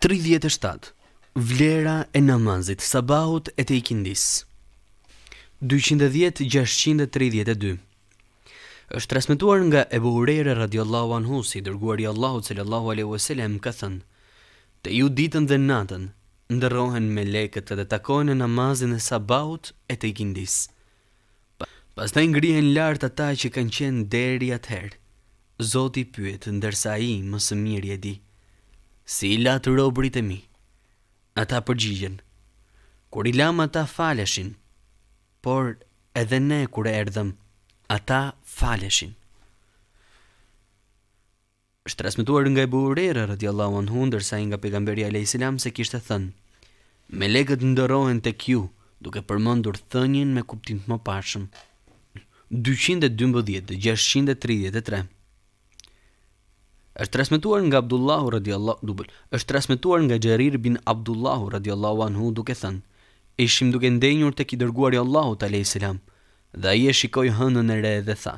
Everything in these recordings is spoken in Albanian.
37. Vlera e namazit, sabahut e të ikindis. 210-632 është transmituar nga Ebu Hurere radiallahu anhu si dërguar i Allahu sallallahu alaihu sallam ka thënë Të ju ditën dhe natën, ndërrohen me lekët dhe takojnë namazin e sabahut e të ikindis. Pas të ingrihen lartë ata që kanë qenë deri atëherë, Zoti pyet ndërsa i më së miri e di si i latë robrit e mi. Ata përgjigjen, kur i lamë ata faleshin, por edhe ne kur e erdhëm, ata faleshin. Shtë transmituar nga e buurera, rëdjallahu anë hundër, sa i nga pegamberi a lejsilam se kishtë thënë, me legët ndërohen të kju, duke përmëndur thënjën me kuptim të më pashëm. 212 dhe 633 është transmetuar nga Abdullahu radiallahu anhu. Është transmetuar nga Jarir bin Abdullah radiallahu anhu duke thënë: "Ishim duke ndenjur tek i dërguari i Allahut alayhis salam, dhe ai e shikoi hënën e re dhe tha: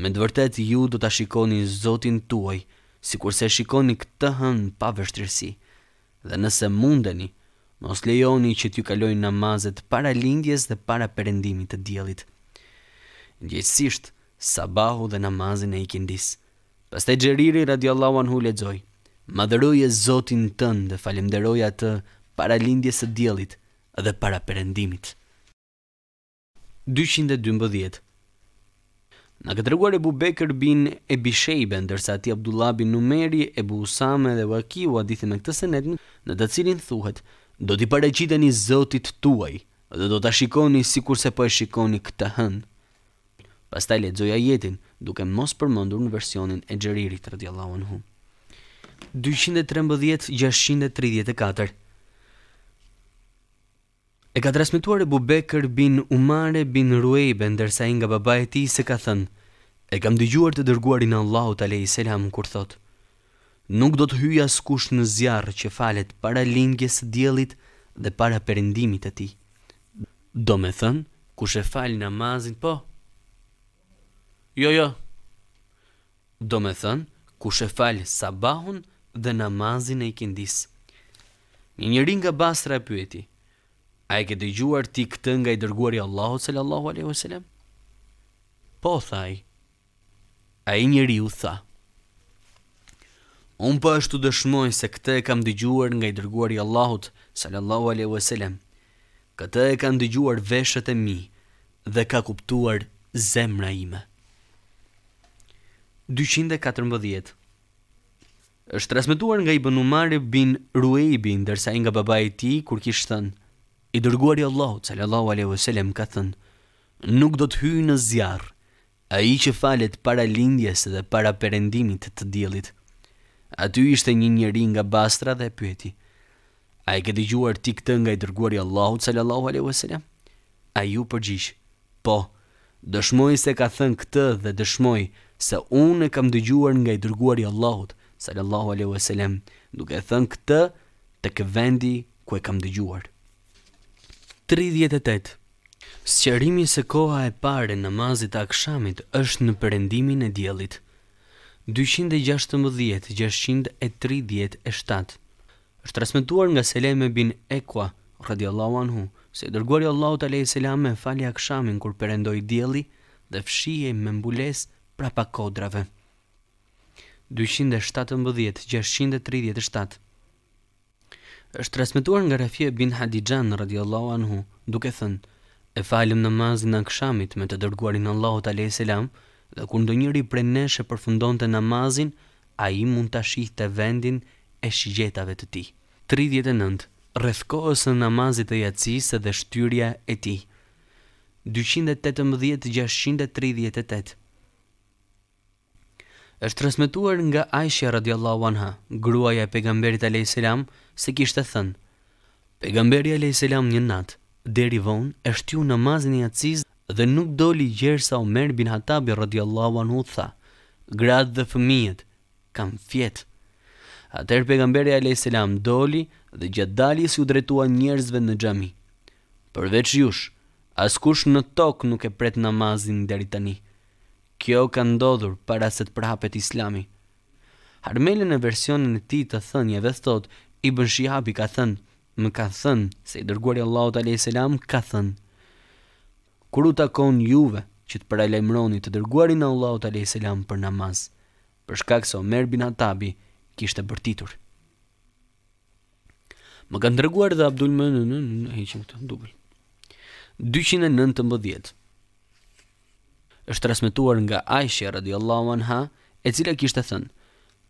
Me të vërtetë ju do ta shikoni Zotin tuaj, sikurse shikoni këtë hën pa vështirësi. Dhe nëse mundeni, mos lejoni që t'ju kalojnë namazet para lindjes dhe para perëndimit të diellit. Gjithsesi, sabahu dhe namazin e ikindis. Pas të gjeriri radiallahu anhu le dzoj, madhëroj e zotin tënë dhe falemderoj atë para lindjes e djelit dhe para përendimit. 212 Në këtë reguar e bubekër bin e bishejbe, ndërsa ati Abdullah bin Numeri, e bu Usame dhe Waki u adithi me këtë senet në të cilin thuhet, do t'i një zotit tuaj dhe do t'a shikoni si kurse po e shikoni këtë hënë pastaj lexoj jetin duke mos përmendur në versionin e Xheririt radhiyallahu anhu. 213-634 E ka trasmetuar e Bubekër bin Umare bin Ruejbe ndërsa i nga baba e ti se ka thënë E kam dëgjuar të dërguarin Allahu të lehi selam kur thotë Nuk do të hyja as kush në zjarë që falet para lingjes djelit dhe para perendimit e ti Do me thënë, kush e fali namazin po, Jo, jo. Do me thënë, ku shë falë sabahun dhe namazin e i këndis. Një njërin nga basra e pyeti, a e ke dëgjuar gjuar ti këtë nga i dërguar i Allahu sallallahu aleyhu wasallam? Po, thaj. A i njëri u tha. Unë po është të dëshmoj se këtë e kam dëgjuar nga i dërguar i Allahut, sallallahu aleyhu wasallam. Këtë e kam dëgjuar veshët e mi dhe ka kuptuar zemra ime. 214. Është transmetuar nga Ibn Umar bin Ruaybi, ndërsa ai nga baba i tij kur kishte thënë: "I dërguari i Allahut sallallahu alaihi wasallam ka thënë: Nuk do të hyj në zjarr ai që falet para lindjes dhe para perëndimit të, diellit." Aty ishte një njeri nga Bastra dhe pyeti: "A e ke dëgjuar ti këtë nga i dërguari i Allahut sallallahu alaihi wasallam?" Ai u përgjigj: "Po." Dëshmoj se ka thënë këtë dhe dëshmoj se unë e kam dëgjuar nga i dërguar i Allahut, sallallahu alaihi wasallam, duke thënë këtë të këvendi vendi ku e kam dëgjuar. 38. Sqerimi se koha e pare namazit të akshamit është në përendimin e djelit. 216-637 është trasmetuar nga Seleme bin Ekwa, radiallahu anhu, se dërguari i Allahut lejë selam me fali akshamin kur përendoj djeli dhe fshije me mbules Pra pa kodrave. 217-637 është transmituar nga Rafje bin Hadijan radiallahu anhu duke thënë E falim namazin në këshamit me të dërguarin Allahot a.s. dhe kur ndo njëri pre neshe përfundon të namazin, a i mund të shih të vendin e shigjetave të ti. 39. Rëthkohës në namazit e jatsisë dhe shtyria e ti. 218-638 është transmituar nga Aisha radiallahu anha, gruaja e pegamberit a lejë selam, se kishtë e thënë. Pegamberi a lejë selam një natë, deri vonë, është ju në e i atësiz dhe nuk doli gjerë sa Omer bin Hatabi radiallahu anhu tha, gradë dhe fëmijet, kam fjetë. Atër pegamberi a lejë selam doli dhe gjatë dalje si u dretua njerëzve në gjami. Përveç jush, askush në tokë nuk e pret namazin deri tani. Kjo ka ndodhur para se të përhapet Islami. Harmele në versionin e tij të thënieve thot Ibn Shihabi ka thënë, më ka thënë se i dërguari Allahu te salam ka thënë. Kur u takon juve që të paralajmëroni të dërguarin e Allahut te salam për namaz, për shkak se Omer bin Atabi kishte bërtitur. Më kanë dërguar dhe Abdul Mënën, hiqim këtu dubl. 219 është transmetuar nga Aisha radiallahu anha, e cila kishtë të thënë,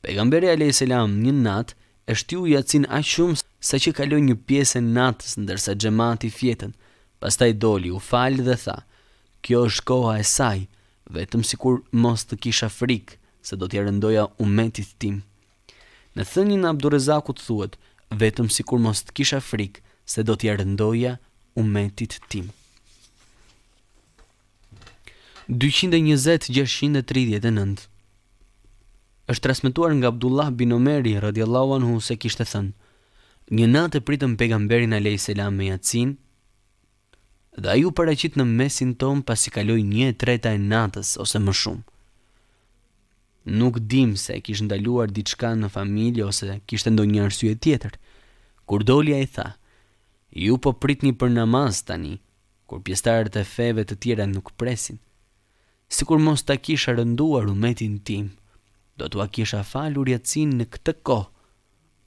Pegamberi a.s. një natë, është ju jacin a shumë sa që kaloj një piesë e natës ndërsa gjemati fjetën, pas taj doli u falë dhe tha, kjo është koha e saj, vetëm si kur mos të kisha frikë, se do t'ja rëndoja u metit tim. Në thënjë në abdurezaku të thuet, vetëm si kur mos të kisha frikë, se do t'ja rëndoja u metit tim. 220-639 është transmituar nga Abdullah bin Omeri, radiallahu anhu, se kishte thënë, një natë e pritëm pegamberin a lej selam me jacin, dhe a ju përreqit në mesin ton pas i kaloj një treta e natës ose më shumë. Nuk dim se kishtë ndaluar diçka në familje ose kishte ndonjë arsye tjetër. Kur doli ai tha, ju po pritni për namaz tani, kur pjesëtarët e feve të tjera nuk presin si kur mos ta kisha rënduar u metin tim. Do të kisha falë u në këtë ko,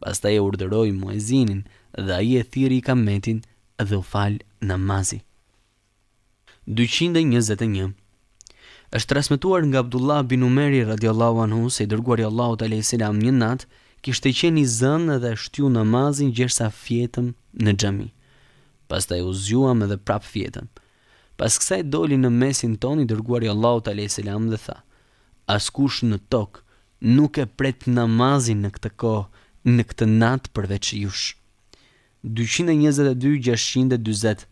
pas ta e urderoj mu e zinin dhe a i e thiri i kam metin dhe u falë në mazi. 221 është transmituar nga Abdullah bin Umeri radiallahu anhu se i dërguar i Allahu të lejë një natë, kishte qeni zënë dhe shtju në mazin gjersa fjetëm në gjami. Pas ta e u zhuam edhe prap fjetëm. Pas kësaj doli në mesin ton i dërguar i Allahut alayhis salam dhe tha: Askush në tokë nuk e pret namazin në këtë kohë, në këtë natë përveç jush. 222-640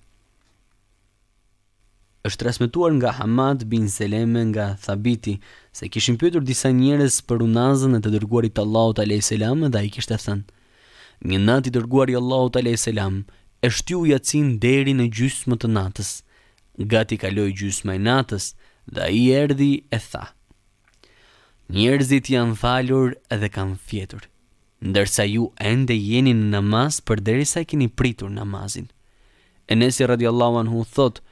është transmituar nga Hamad bin Seleme nga Thabiti se kishin pyetur disa njerëz për unazën e të dërguarit të Allahut alayhis salam dhe ai kishte thënë: Një nat i dërguari Allahut alayhis selam, e shtyu jacin deri në gjysmën e natës gati kaloi gjysma e natës dhe i erdi e tha. Njerëzit janë falur dhe kanë fjetur, ndërsa ju ende jeni në namaz për derisa i keni pritur namazin. Enesi radiallahu anhu thot,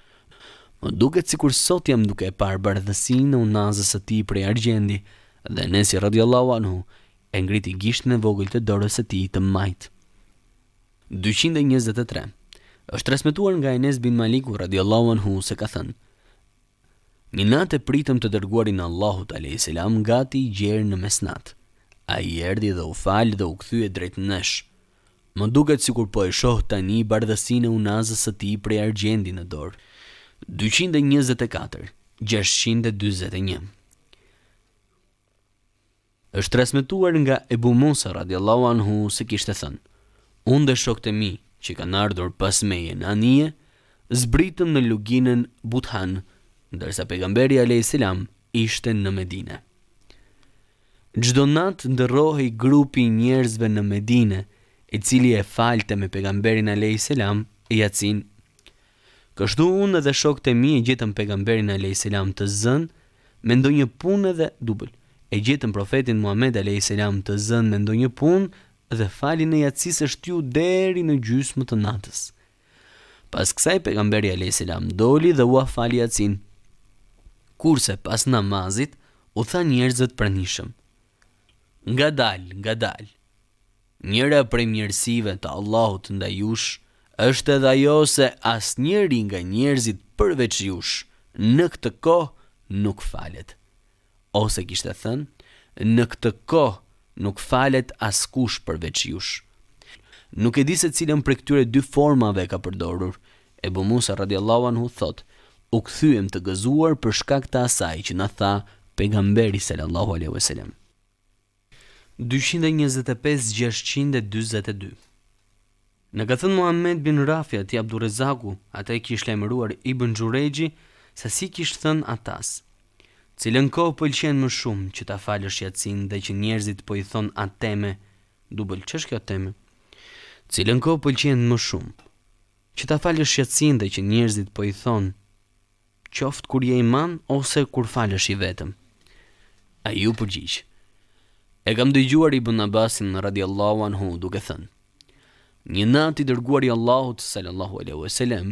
më duket si kur sot jam duke e parë bardhësin në unazës e ti prej argjendi, dhe Enesi radiallahu anhu e ngriti gisht në vogël të dorës e ti të majtë. 223 është transmetuar nga Enes bin Maliku radiallahu anhu se ka thënë Një natë e pritëm të dërguarin Allahut a.s. gati i gjerë në mesnat. A i erdi dhe u falë dhe u këthyë drejt nesh. Më duket si kur po e shohë tani i bardhësin unazës së ti prej argjendi në dorë. 224, 621 është transmituar nga Ebu Musa radiallahu anhu se kishtë thënë Unë dhe shokët e mi, që kanë ardhur pas meje në anije, zbritëm në luginën Buthan, ndërsa pegamberi a.s. ishte në Medine. Gjdo natë ndërohi grupi njerëzve në Medine, e cili e falte me pegamberin a.s. e jacin. Kështu unë dhe shok të mi e gjithëm pegamberin a.s. të zënë, me ndo një punë dhe dubël, e gjithëm profetin Muhammed a.s. të zënë me ndo një punë dhe fali në jatësis e shtju deri në gjysë më të natës. Pas kësaj pegamberi a.s. doli dhe ua fali jatësin. Kurse pas namazit, u tha njerëzët për nishëm. Nga dal, nga dal, Njëra për mjërësive të Allahut nda jush, është edhe ajo se as njëri nga njerëzit përveç jush, në këtë kohë nuk falet. Ose kishtë e thënë, në këtë kohë nuk falet askush përveç jush. Nuk e di se cilën prej këtyre dy formave ka përdorur. Ebu Musa radiallahu anhu thot, u këthyem të gëzuar për shkak të asaj që në tha pegamberi sallallahu aleyhu e sellem. 225-622 Në ka thënë Muhammed bin Rafja të Abdurrezaku, ata i kishë lemëruar i bën Gjuregji, se si kishë thënë atasë cilën kohë pëlqen më shumë që ta falësh jatsin dhe që njerëzit po i thon atë teme, du bëlqesh kjo teme, cilën kohë pëlqen më shumë që ta falësh jatsin dhe që njerëzit po i thon qoftë kur je i ose kur falësh i vetëm. A ju përgjish, e kam dëgjuar i bën në anhu duke thënë, një nat i dërguar i Allahut sallallahu alaihi wasallam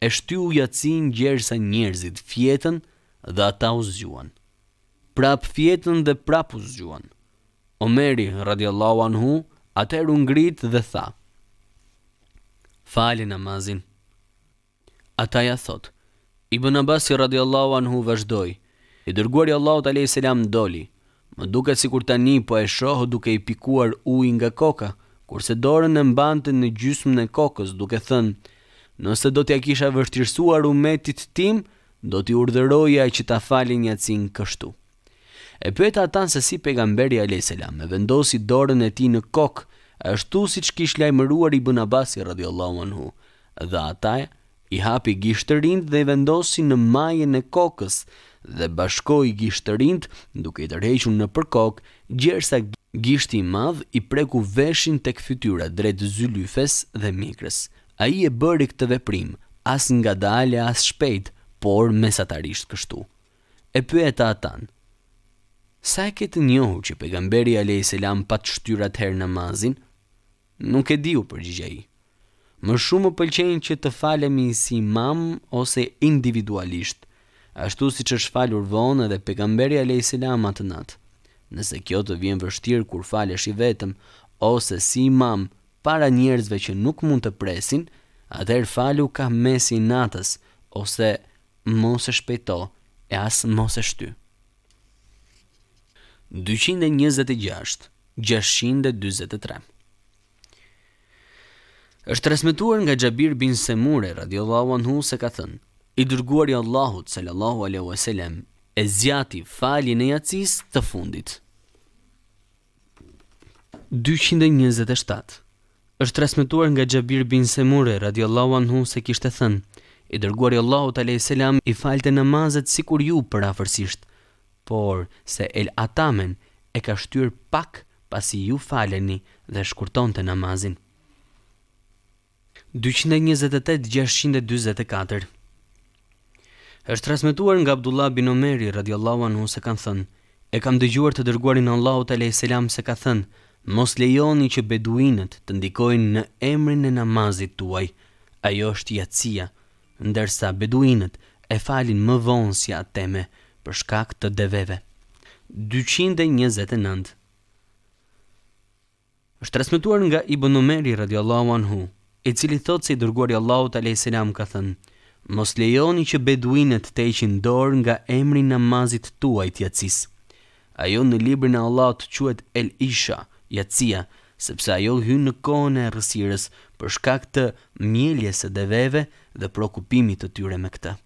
e shtyu jacin gjersa njerëzit fjetën dhe ata u zgjuan. Prap fjetën dhe prap u zgjuan. Omeri, radiallahu anhu, atër ungrit dhe tha. Fali namazin. Ata ja thot. Ibn Abbas i radiallahu anhu vazhdoj. I dërguar i Allahut a.s. selam doli. Më duke si kur tani po e shohë duke i pikuar ujë nga koka, kurse dorën e mbante në gjysmë në kokës duke thënë, nëse do t'ja kisha vështirësuar u metit tim, do t'i urdhëroja që ta fali një atësin kështu. E pyeta ata se si pejgamberi alayhiselam e vendosi dorën e tij në kokë, ashtu siç kish lajmëruar Ibn Abasi radhiyallahu anhu, dhe ata i hapi gishtërinë dhe i vendosi në majën e kokës dhe bashkoi gishtërinë duke i tërhequr nëpër kokë, gjersa gishti i madh i preku veshin tek fytyra drejt zylyfes dhe mikrës. Ai e bëri këtë veprim as nga dalja as shpejt, por mesatarisht kështu. E pyeta atan, sa e këtë njohu që pegamberi a pat shtyrat në namazin? Nuk e diu për gjigja i. Më shumë më pëlqenjë që të falemi si mam ose individualisht, ashtu si që shfalur vonë edhe pegamberi a selam atë natë. Nëse kjo të vjen vështirë kur falesh i vetëm, ose si imam para njerëzve që nuk mund të presin, atëherë falu ka mesi natës ose mos e shpejto e as mos e shty. 226 643 është transmetuar nga Xhabir bin Semure radiallahu anhu se ka thënë: I dërguari Allahut sallallahu alaihi wasallam e zjati fali e jacis të fundit. 227 është transmetuar nga Xhabir bin Semure radiallahu anhu se kishte thënë: i dërguari Allahu te alayhis salam i falte namazet sikur ju për afërsisht, por se el atamen e ka shtyr pak pasi ju faleni dhe shkurtonte namazin. 228 644 është transmituar nga Abdullah bin Omeri, radiallahu anhu, se kanë thënë, e kam dëgjuar të dërguarin Allahu të selam se ka thënë, mos lejoni që beduinët të ndikojnë në emrin e namazit tuaj, ajo është jatsia, ndërsa beduinët e falin më vonë si ateme për shkak të deveve. 229. Është transmetuar nga Ibn Umeri radiallahu anhu, i cili thotë se i dërguari Allahu te alayhis ka thënë: Mos lejoni që beduinët të heqin dorë nga emri namazit tuaj të Ajo në librin e Allahut quhet El Isha, yatsia, sepse ajo hynë në kohën e rrësirës për shkak të mjelljes së deveve dhe prokupimit të tyre me këtë